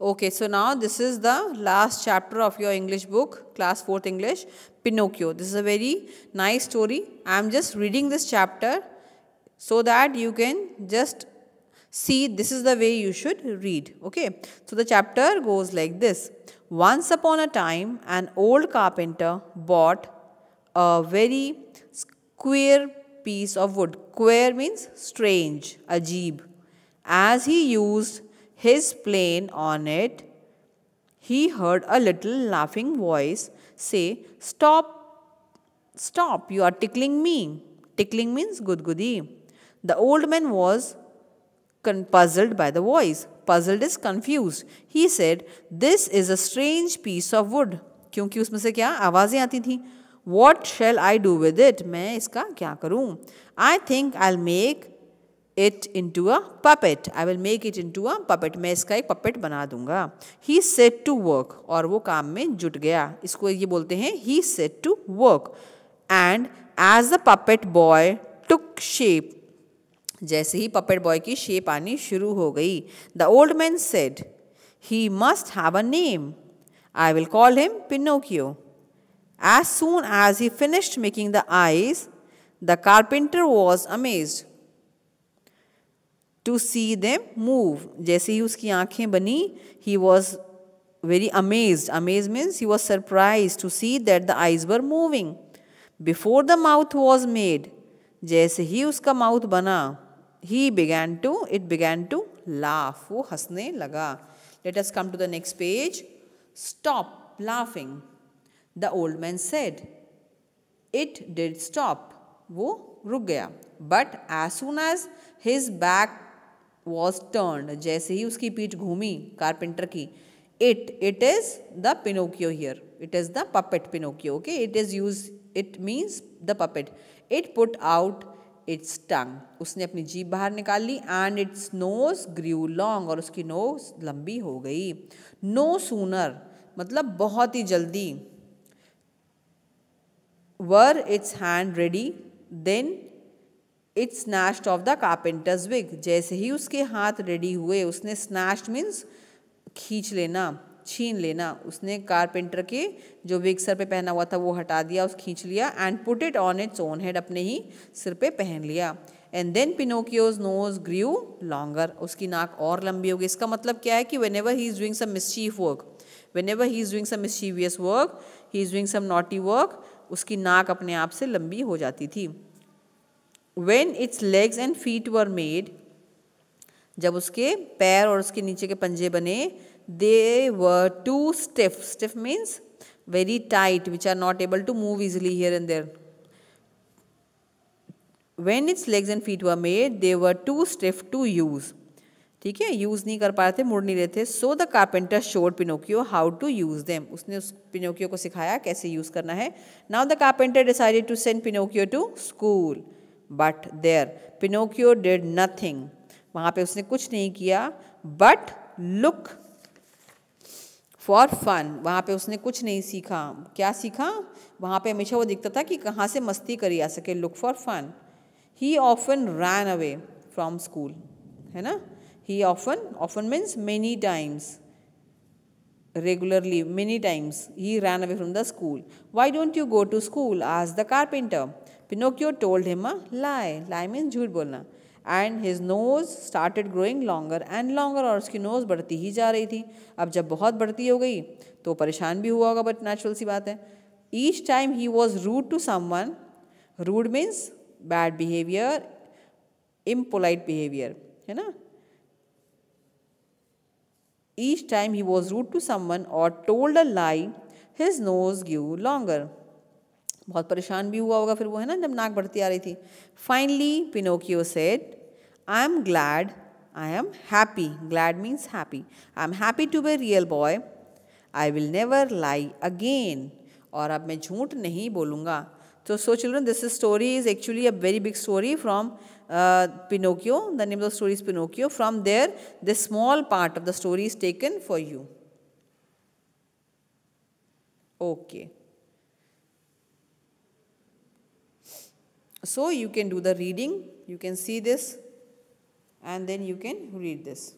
Okay, so now this is the last chapter of your English book, class 4th English, Pinocchio. This is a very nice story. I am just reading this chapter so that you can just see this is the way you should read. Okay, so the chapter goes like this. Once upon a time, an old carpenter bought a very queer piece of wood. Queer means strange, ajib. As he used his plane on it, he heard a little laughing voice say, Stop, stop, you are tickling me. Tickling means gudgudi. The old man was puzzled by the voice. Puzzled is confused. He said, This is a strange piece of wood. क्योंकि उसमें से क्या आवाज़ें आती थी what shall I do with it मैं इसका क्या करूँ I think I make it into a puppet I will make it into a puppet मैं इसका एक पपेट बना दूंगा ही सेट टू वर्क और वो काम में जुट गया इसको ये बोलते हैं he set to work and as a puppet boy took shape जैसे ही पपेट बॉय की शेप आनी शुरू हो गई the old man said he must have a name I will call him Pinocchio as soon as he finished making the eyes the carpenter was amazed to see them move जैसे ही उसकी आंखें बनी he was very amaze amaze means he was surprise to C that the eyes were moving before the mouth was made जैसे ही उसका mouth बना he began to it began to laugh वो हंसने लगा let us come to the next page stop laughing the old man said it did stop वो रुक गया but as soon as his back was turn जैसे ही उसकी पीठ घूमी कारपेंटर की it it is the Pinocchio here it is the puppet Pinocchio okay it is use it means the puppet it put out its tongue उसने अपनी जीप बाहर निकाल ली and its nose grew long और उसकी नोज लंबी हो गई नो no सूनर मतलब बहुत ही जल्दी were its hand ready then its snatched off the carpenter's wig जैसे ही उसके हाथ रेडी हुए उसने स्नैश्ड मीन्स खींच लेना छीन लेना उसने कारपेंटर के जो विग सर पे पहना हुआ था वो हटा दिया उस खींच लिया and put it on its own head अपने ही सिर पे पहन लिया and then Pinocchio's nose grew longer उसकी नाक और लंबी होगी इसका मतलब क्या है कि whenever he is doing some mischief work whenever he is doing some mischievous work he is doing some naughty work उसकी नाक अपने आप से लंबी हो जाती थी when its legs and feet were made जब उसके पैर और उसके नीचे के पंजे बने they were too stiff stiff means very tight which are not able to move easily here and there when its legs and feet were made they were too stiff to use ठीक है use नहीं कर पा रहे थे मुड़ नहीं रहे थे so the carpenter showed Pinocchio how to use them उसने उस पिनोकियो को सिखाया कैसे यूज़ करना है now the carpenter decided to send Pinocchio to school but there Pinocchio did nothing वहाँ पे उसने कुछ नहीं किया बट लुक फॉर फन वहाँ पे उसने कुछ नहीं सीखा क्या सीखा वहाँ पे हमेशा वो दिखता था कि कहाँ से मस्ती करी आ सके look for fun he often ran away from school है ना he often often means many times regularly many times he ran away from the school why don't you go to school आज the carpenter Pinocchio told him a lie. Lie means झूठ बोलना. And his nose started growing longer and longer और उसकी nose बढ़ती ही जा रही थी अब जब बहुत बढ़ती हो गई तो परेशान भी हुआ होगा बट नेचुरल सी बात है each time he was rude to one rude means bad behaviour impolite behaviour है ना each time he was rude to one और told a lie his nose give longer बहुत परेशान भी हुआ होगा फिर वो है ना जब नाक बढ़ती आ रही थी finally Pinocchio said I am glad I am happy glad means happy I am happy to be real boy I will never lie again और अब मैं झूठ नहीं बोलूँगा तो so children this story is actually a very big story from Pinocchio the name the story is Pinocchio from there the small part of the story is taken for you okay So you can do the reading, you can see this and then you can read this.